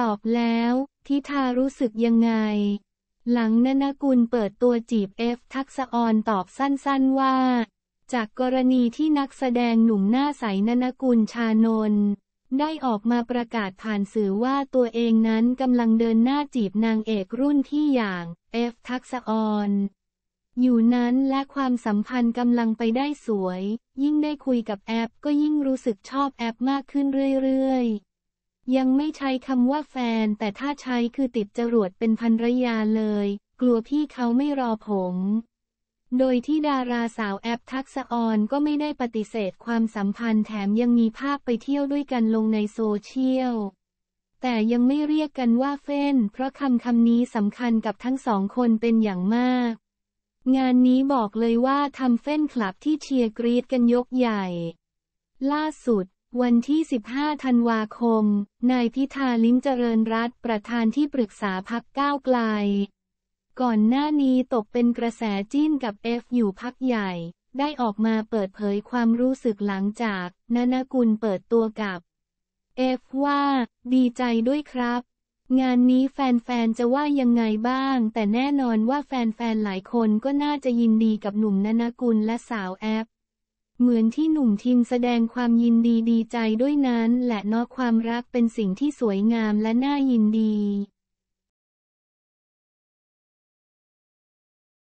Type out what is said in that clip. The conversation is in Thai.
ตอบแล้ว ทิทารู้สึกยังไง หลังนนกุลเปิดตัวจีบเอฟทักษออนตอบสั้นๆว่า จากกรณีที่นักแสดงหนุ่มหน้าใสนนกุลชานนท์ได้ออกมาประกาศผ่านสื่อว่าตัวเองนั้นกำลังเดินหน้าจีบนางเอกรุ่นที่อย่างเอฟทักษออนอยู่นั้นและความสัมพันธ์กำลังไปได้สวย ยิ่งได้คุยกับแอปก็ยิ่งรู้สึกชอบแอปมากขึ้นเรื่อยๆยังไม่ใช้คำว่าแฟน แต่ถ้าใช้คือติดจรวดเป็นพันรยาเลย กลัวพี่เขาไม่รอผม โดยที่ดาราสาวแอปทักษออนก็ไม่ได้ปฏิเสธความสัมพันธ์แถมยังมีภาพไปเที่ยวด้วยกันลงในโซเชียลแต่ยังไม่เรียกกันว่าเฟนเพราะคำคำนี้สำคัญกับทั้งสองคนเป็นอย่างมาก งานนี้บอกเลยว่าทำเฟนคลับที่เชียร์กรีดกันยกใหญ่ ล่าสุดวันที่ 15ธันวาคม นายพิธาลิ้มเจริญรัตประธานที่ปรึกษาพักก้าวไกล ก่อนหน้านี้ตกเป็นกระแสจิ้นกับเอฟ อยู่พักใหญ่ ได้ออกมาเปิดเผยความรู้สึกหลังจากนานากุลเปิดตัวกับเอฟว่าดีใจด้วยครับ งานนี้แฟนๆจะว่ายังไงบ้าง แต่แน่นอนว่าแฟนๆหลายคนก็น่าจะยินดีกับหนุ่มนานากุลและสาวแอฟเหมือนที่หนุ่มทิมแสดงความยินดีดีใจด้วยนั้นและนอกความรักเป็นสิ่งที่สวยงามและน่ายินดี